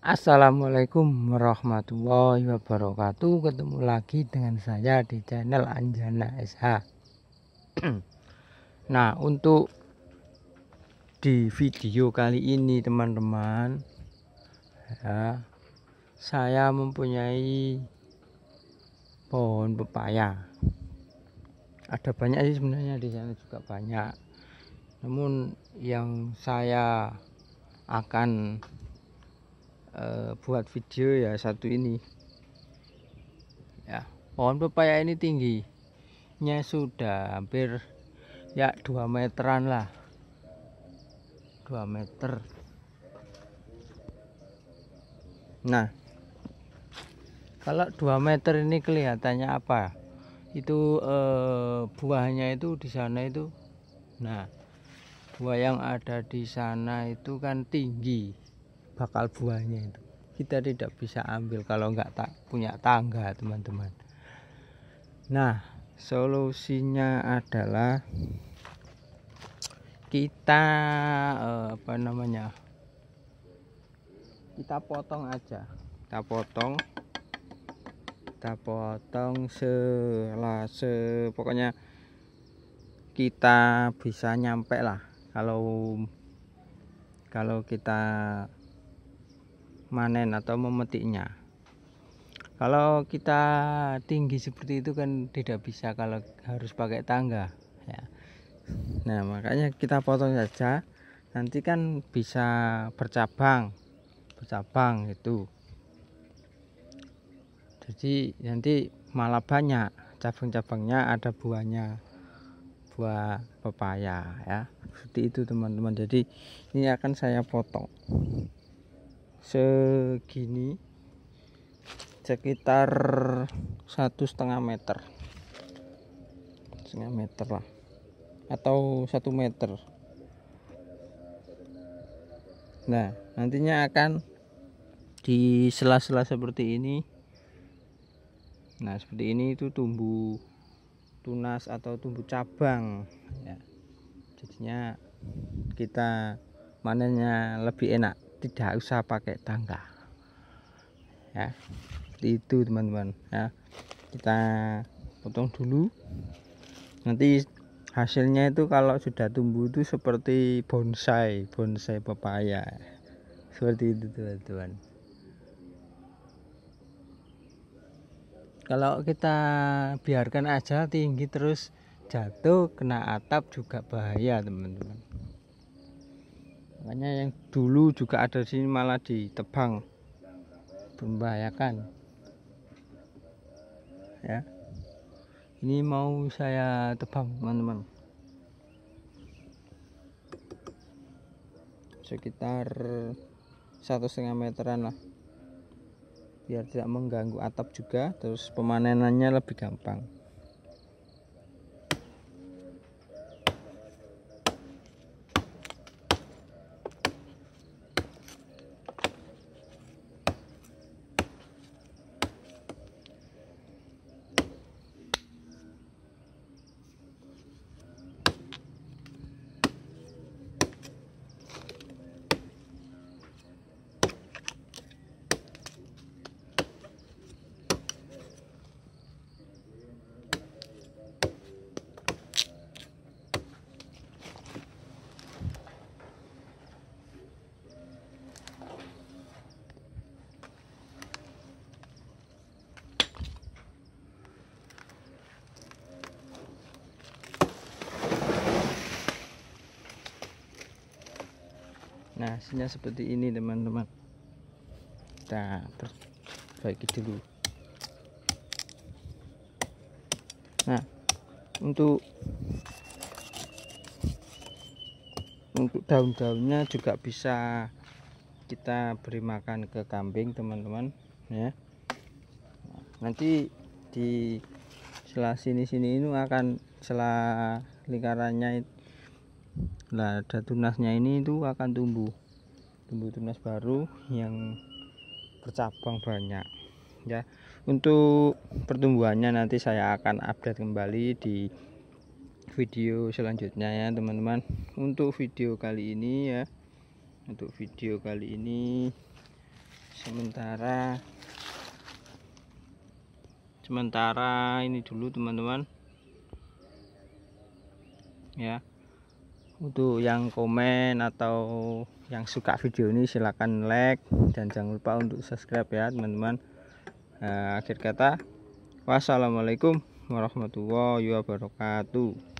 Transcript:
Assalamualaikum warahmatullahi wabarakatuh Ketemu lagi dengan saya di channel Anjana SH Nah untuk di video kali ini teman-teman ya, Saya mempunyai pohon pepaya Ada banyak sih sebenarnya di sana juga banyak Namun yang saya akan Eh, buat video ya satu ini ya pohon pepaya ini tingginya sudah hampir ya 2 meteran lah 2 meter nah kalau 2 meter ini kelihatannya apa itu eh, buahnya itu di sana itu nah buah yang ada di sana itu kan tinggi bakal buahnya itu kita tidak bisa ambil kalau nggak tak punya tangga teman-teman nah solusinya adalah kita eh, apa namanya kita potong aja kita potong kita potong selase pokoknya kita bisa nyampe lah kalau kalau kita manen atau memetiknya kalau kita tinggi seperti itu kan tidak bisa kalau harus pakai tangga ya nah makanya kita potong saja nanti kan bisa bercabang bercabang itu jadi nanti malah banyak cabang-cabangnya ada buahnya buah pepaya ya seperti itu teman-teman jadi ini akan saya potong segini sekitar satu setengah meter setengah meter lah atau satu meter nah nantinya akan di sela-sela seperti ini nah seperti ini itu tumbuh tunas atau tumbuh cabang ya jadinya kita manennya lebih enak tidak usah pakai tangga ya itu teman-teman ya kita potong dulu nanti hasilnya itu kalau sudah tumbuh itu seperti bonsai bonsai pepaya seperti itu teman-teman kalau kita biarkan aja tinggi terus jatuh kena atap juga bahaya teman-teman makanya yang dulu juga ada di sini malah ditebang membahayakan ya ini mau saya tebang teman-teman sekitar satu setengah meteran lah biar tidak mengganggu atap juga terus pemanenannya lebih gampang nah hasilnya seperti ini teman-teman kita perbaiki dulu nah untuk untuk daun-daunnya juga bisa kita beri makan ke kambing teman-teman ya nanti di selah sini sini ini akan selah lingkarannya itu Nah, ada tunasnya ini itu akan tumbuh. Tumbuh tunas baru yang bercabang banyak. Ya. Untuk pertumbuhannya nanti saya akan update kembali di video selanjutnya ya, teman-teman. Untuk video kali ini ya. Untuk video kali ini sementara sementara ini dulu teman-teman ya untuk yang komen atau yang suka video ini silahkan like dan jangan lupa untuk subscribe ya teman-teman nah, akhir kata wassalamualaikum warahmatullahi wabarakatuh